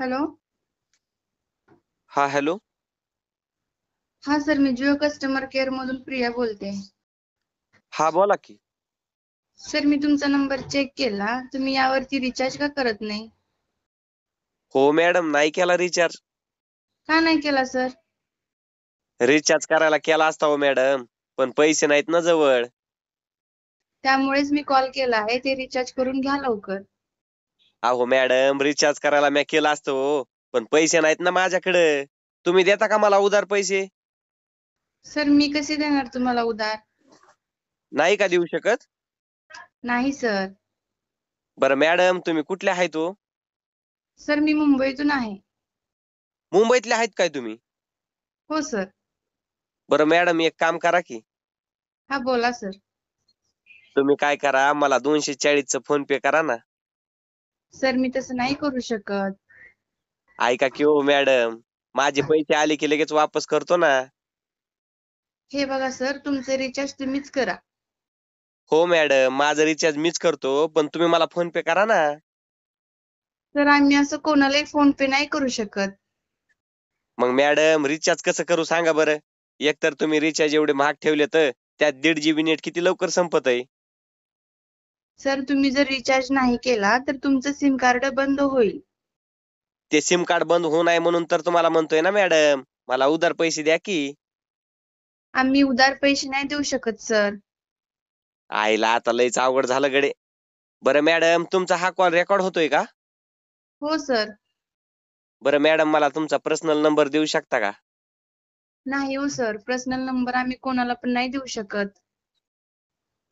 Hello हा hello हा sir मी जिओ कस्टमर केअर मधून प्रिया बोलते हा बोला की सर मी तुमचा नंबर चेक केला तुम्ही यावरती रिचार्ज का करत नाही हो मॅडम नाही केला रिचार्ज का नाही केला सर रिचार्ज करायला केला असता हो मॅडम पण पैसे नाहीत ना जवळ त्यामुळेच मी कॉल केला आहे ते रिचार्ज करून घ्या लवकर अहो मॅडम रिचार्ज करायला मी केला असतो पण पैसे नाहीत ना माझ्याकडे तुम्ही देता का मला उधार पैसे सर मी कसे देणार तुम्हाला उधार नाही का देऊ शकत नाही सर बर मॅडम तुम्ही कुठले आहेत तो हो? सर मी मुंबईतून आहे मुंबईतले आहेत काय तुम्ही हो सर बर मॅडम एक काम करा की हा बोला सर तुम्ही काय करा मला दोनशे च फोन पे करा ना सर मी तसं नाही करू शकत ऐका की हो मॅडम माझे पैसे आले की लगेच वापस करतो ना हे बघा सर तुमचे रिचार्ज तुम्हीच करा हो मॅडम माझा रिचार्ज मीच करतो पण तुम्ही मला फोन पे करा ना सर आम्ही असं कोणालाही फोन पे नाही करू शकत मग मॅडम रिचार्ज कसं करू सांगा बरं एकतर तुम्ही रिचार्ज एवढे महाग ठेवले तर त्यात दीड जीबी नेट किती लवकर संपत आहे सर तुम्ही जर रिचार्ज नाही केला तर तुमचं सिम कार्ड बंद होईल ते सिम कार्ड बंद होऊ नये म्हणून तर तुम्हाला म्हणतोय ना मॅडम मला उधार पैसे द्या की आम्ही उधार पैसे नाही देऊ शकत सर आईला आता लयच अवघड झालं गडे बरं मॅडम तुमचा हा कॉल रेकॉर्ड होतोय का हो सर बरं मॅडम मला तुमचा पर्सनल नंबर देऊ शकता का नाही हो सर पर्सनल नंबर आम्ही कोणाला पण नाही देऊ शकत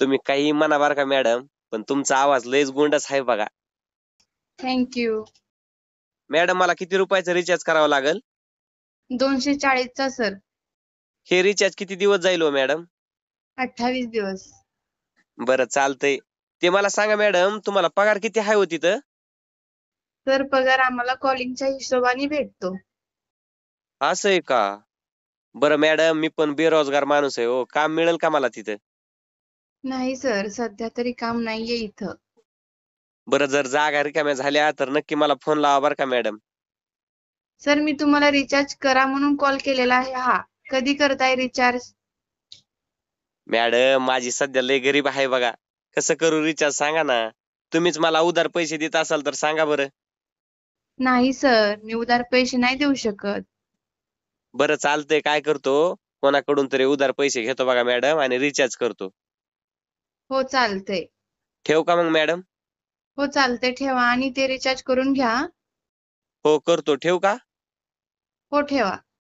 तुम्ही काही मना का मॅडम पण तुमचा आवाज लयच गोंडस आहे बघा थँक्यू मॅडम मला किती रुपयाचा रिचार्ज करावा लागेल दोनशे चा सर हे रिचार्ज किती दिवस जाईल हो मॅडम अठ्ठावीस दिवस बरं चालतंय ते मला सांगा मॅडम तुम्हाला पगार किती आहे हो तिथं सर पगार आम्हाला कॉलिंगच्या हिशोबाने भेटतो असं आहे का बरं मॅडम मी पण बेरोजगार माणूस आहे हो काम मिळेल का मला तिथं नाही सर, सध्या तरी काम नाहीये इथं. बरं जर जागा रिकाम्या झाल्या तर नक्की मला फोन लावा बर का मॅडम. सर मी तुम्हाला रिचार्ज करा म्हणून कॉल केलेला आहे हा. कधी करताय रिचार्ज? मॅडम माझी सध्या लय गरीब आहे बघा. कसं करू रिचार्ज सांगा ना. तुम्हीच मला उधार पैसे देत असाल तर सांगा बरं. नाही सर, मी उधार पैसे नाही देऊ शकत. बरं चालतंय काय करतो कोणाकडून तरी उधार पैसे घेतो बघा मॅडम आणि रिचार्ज करतो. हो चालतंय ठेव का मग मॅडम हो चालते ठेवा आणि ते रिचार्ज करून घ्या हो करतो ठेवू का हो ठेवा